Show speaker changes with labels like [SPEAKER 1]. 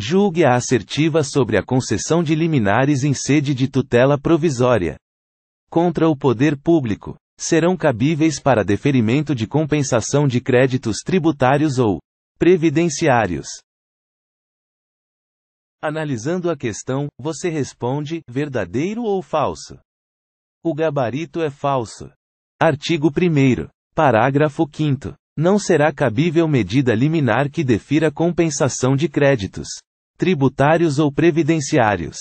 [SPEAKER 1] Julgue a assertiva sobre a concessão de liminares em sede de tutela provisória. Contra o poder público. Serão cabíveis para deferimento de compensação de créditos tributários ou previdenciários. Analisando a questão, você responde: verdadeiro ou falso? O gabarito é falso. Artigo 1. Parágrafo 5. Não será cabível medida liminar que defira compensação de créditos tributários ou previdenciários.